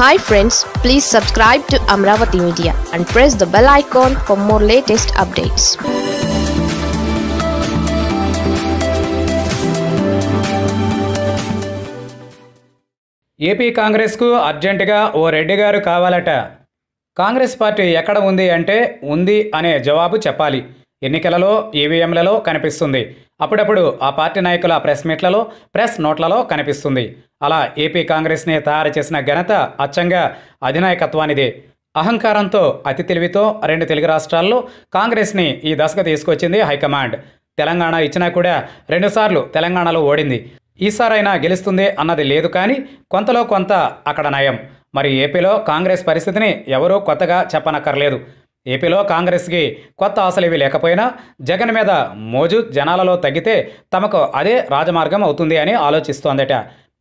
hi friends please subscribe to Amaravati media and press the bell icon for more latest updates AP కాంగ్రెస్కు అర్జెంటుగా ఓ రెడ్డి గారు కావాలట Congress party ఎక్కడ ఉంది అంటే ఉంది అనే జవాబు చెప్పాలి ఎన్నికలలో ఈవీఎంలలో కనిపిస్తుంది అప్పుడప్పుడు ఆ పార్టీ నాయకుల ప్రెస్ మీట్లలో ప్రెస్ నోట్లలో కనిపిస్తుంది అలా ఏపీ కాంగ్రెస్ని తయారు చేసిన ఘనత అచ్చంగా అధినాయకత్వానిదే అహంకారంతో అతి తెలివితో రెండు తెలుగు రాష్ట్రాల్లో కాంగ్రెస్ని ఈ దశకు తీసుకొచ్చింది హైకమాండ్ తెలంగాణ ఇచ్చినా కూడా రెండుసార్లు తెలంగాణలో ఓడింది ఈసారైనా గెలుస్తుంది అన్నది లేదు కానీ కొంతలో కొంత అక్కడ నయం మరి ఏపీలో కాంగ్రెస్ పరిస్థితిని ఎవరూ కొత్తగా చెప్పనక్కర్లేదు ఏపీలో కాంగ్రెస్కి కొత్త ఆశలేవి లేకపోయినా జగన్ మీద మోజు జనాలలో తగ్గితే తమకు అదే రాజమార్గం అవుతుంది అని ఆలోచిస్తోందట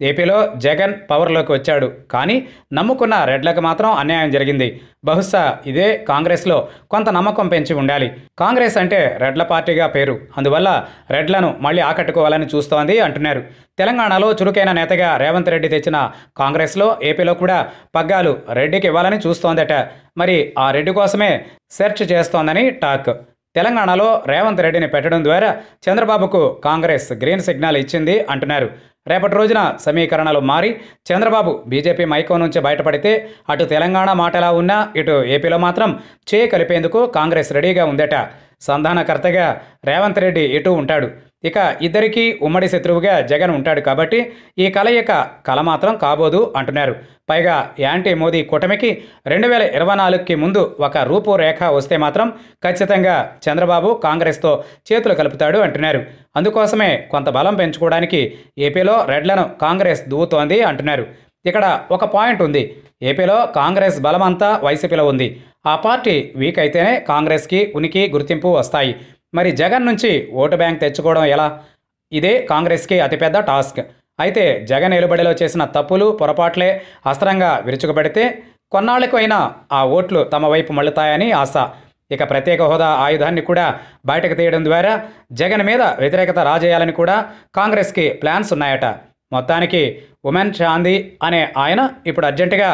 ఏపీలో జగన్ పవర్లోకి వచ్చాడు కానీ నమ్ముకున్న రెడ్లకు మాత్రం అన్యాయం జరిగింది బహుశా ఇదే కాంగ్రెస్లో కొంత నమ్మకం పెంచి ఉండాలి కాంగ్రెస్ అంటే రెడ్ల పార్టీగా పేరు అందువల్ల రెడ్లను మళ్ళీ ఆకట్టుకోవాలని చూస్తోంది అంటున్నారు తెలంగాణలో చురుకైన నేతగా రేవంత్ రెడ్డి తెచ్చిన కాంగ్రెస్లో ఏపీలో కూడా పగ్గాలు రెడ్డికి ఇవ్వాలని చూస్తోందట మరి ఆ రెడ్డి కోసమే సెర్చ్ చేస్తోందని టాక్ తెలంగాణలో రేవంత్ రెడ్డిని పెట్టడం ద్వారా చంద్రబాబుకు కాంగ్రెస్ గ్రీన్ సిగ్నల్ ఇచ్చింది అంటున్నారు రేపటి రోజున సమీకరణలు మారి చంద్రబాబు బీజేపీ మైకం నుంచి బయటపడితే అటు తెలంగాణ మాట ఎలా ఉన్నా ఇటు ఏపీలో మాత్రం చేయి కలిపేందుకు కాంగ్రెస్ రెడీగా ఉందట సంధానకర్తగా రేవంత్ రెడ్డి ఇటు ఉంటాడు ఇక ఇద్దరికీ ఉమ్మడి శత్రువుగా జగన్ ఉంటాడు కాబట్టి ఈ కలయిక కల మాత్రం కాబోదు అంటున్నారు పైగా యాంటీ మోదీ కూటమికి రెండు వేల ఇరవై నాలుగుకి ముందు ఒక రూపురేఖ వస్తే మాత్రం ఖచ్చితంగా చంద్రబాబు కాంగ్రెస్తో చేతులు కలుపుతాడు అంటున్నారు అందుకోసమే కొంత బలం పెంచుకోవడానికి ఏపీలో రెడ్లను కాంగ్రెస్ దూతోంది అంటున్నారు ఇక్కడ ఒక పాయింట్ ఉంది ఏపీలో కాంగ్రెస్ బలమంతా వైసీపీలో ఉంది ఆ పార్టీ వీక్ అయితేనే కాంగ్రెస్కి ఉనికి గుర్తింపు వస్తాయి మరి జగన్ నుంచి ఓటు బ్యాంక్ తెచ్చుకోవడం ఎలా ఇదే కాంగ్రెస్కి అతిపెద్ద టాస్క్ అయితే జగన్ ఎలుబడిలో చేసిన తప్పులు పొరపాట్లే అస్త్రంగా విరుచుకుపడితే కొన్నాళ్లకు అయినా ఆ ఓట్లు తమ వైపు మళ్ళుతాయని ఆశ ఇక ప్రత్యేక హోదా ఆయుధాన్ని కూడా బయటకు తీయడం ద్వారా జగన్ మీద వ్యతిరేకత రాజేయాలని కూడా కాంగ్రెస్కి ప్లాన్స్ ఉన్నాయట మొత్తానికి ఉమెన్ చాందీ అనే ఆయన ఇప్పుడు అర్జెంటుగా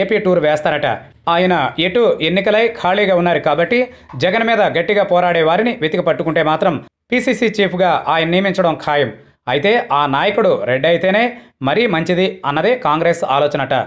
ఏపీ టూర్ వేస్తారట ఆయన ఎటు ఎన్నికలై ఖాళీగా ఉన్నారు కాబట్టి జగన్ మీద గట్టిగా పోరాడే వారిని వెతికి పట్టుకుంటే మాత్రం పీసీసీ చీఫ్గా ఆయన నియమించడం ఖాయం అయితే ఆ నాయకుడు రెడ్ అయితేనే మరీ మంచిది అన్నదే కాంగ్రెస్ ఆలోచనట